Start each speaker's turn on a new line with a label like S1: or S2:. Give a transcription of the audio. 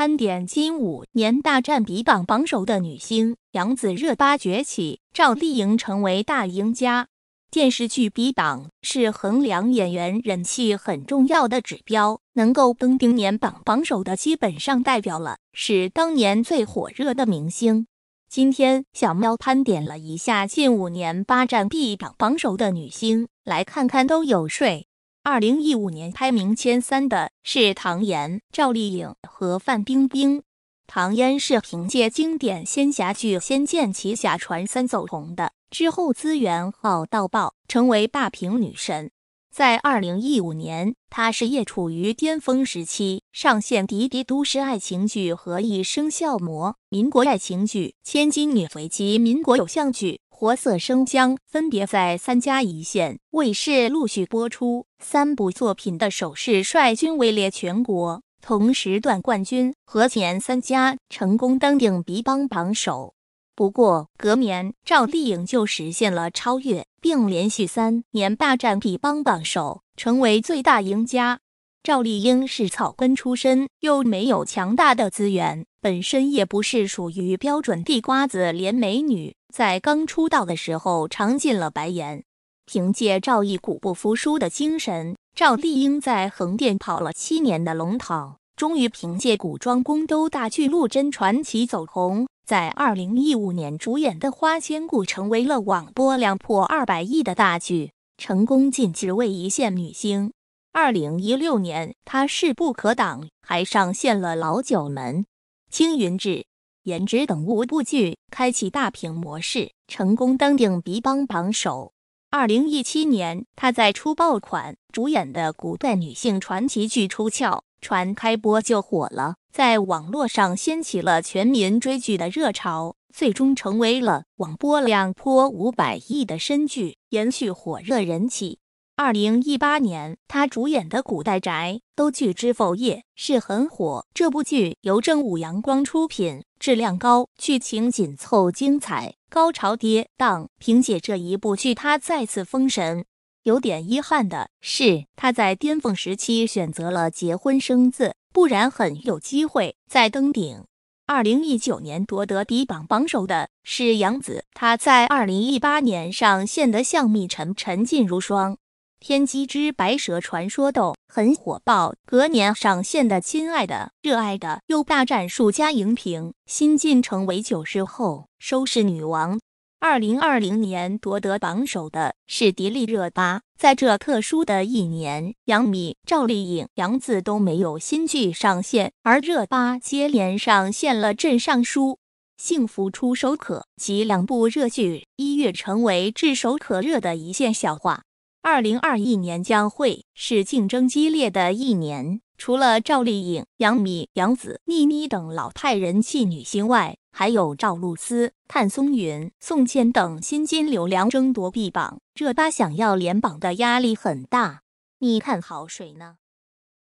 S1: 盘点金五年大战比榜榜首的女星，杨紫热巴崛起，赵丽颖成为大赢家。电视剧比榜是衡量演员人气很重要的指标，能够登顶年榜榜首的，基本上代表了是当年最火热的明星。今天小喵盘点了一下近五年霸占 B 榜榜首的女星，来看看都有谁。二零一五年排名前三的是唐嫣、赵丽颖和范冰冰。唐嫣是凭借经典仙侠剧《仙剑奇侠传三》走红的，之后资源好到爆，成为霸屏女神。在二零一五年，她事业处于巅峰时期，上线迪迪都市爱情剧《和《一生笑魔》《民国爱情剧《千金女贼》及民国偶像剧。《活色生香》分别在三家一线卫视陆续播出，三部作品的首势率均位列全国同时段冠军，和前三家成功登顶 B 邦榜首。不过，隔年赵丽颖就实现了超越，并连续三年霸占 B 邦榜首，成为最大赢家。赵丽颖是草根出身，又没有强大的资源，本身也不是属于标准地瓜子脸美女。在刚出道的时候，尝尽了白眼。凭借赵毅“古不服输”的精神，赵丽颖在横店跑了七年的龙套，终于凭借古装宫斗大剧《陆贞传奇》走红。在2015年主演的《花千骨》成为了网播量破200亿的大剧，成功晋级为一线女星。2016年，她势不可挡，还上线了《老九门》《青云志》。颜值等五部剧开启大屏模式，成功登顶鼻榜榜首。二零一七年，他在出爆款主演的古代女性传奇剧《出窍》，传开播就火了，在网络上掀起了全民追剧的热潮，最终成为了网播量破五百亿的深剧，延续火热人气。二零一八年，他主演的古代宅都剧《之否》也是很火。这部剧由正午阳光出品。质量高，剧情紧凑精彩，高潮跌宕。凭借这一部剧，他再次封神。有点遗憾的是，他在巅峰时期选择了结婚生子，不然很有机会再登顶。二零一九年夺得比榜榜首的是杨紫，她在二零一八年上线的《相蜜沉沉浸如霜。《天机之白蛇传说》斗很火爆，隔年上线的《亲爱的》《热爱的》又大战数家荧屏，新晋成为九日后收视女王。二零二零年夺得榜首的是迪丽热巴，在这特殊的一年，杨幂、赵丽颖、杨紫都没有新剧上线，而热巴接连上线了《镇上书》《幸福出手可》及两部热剧，一跃成为炙手可热的一线笑话。二零二一年将会是竞争激烈的一年，除了赵丽颖、杨幂、杨紫、倪妮等老太人气女星外，还有赵露思、谭松韵、宋茜等新金流量争夺臂膀，热巴想要连榜的压力很大。你看好谁呢？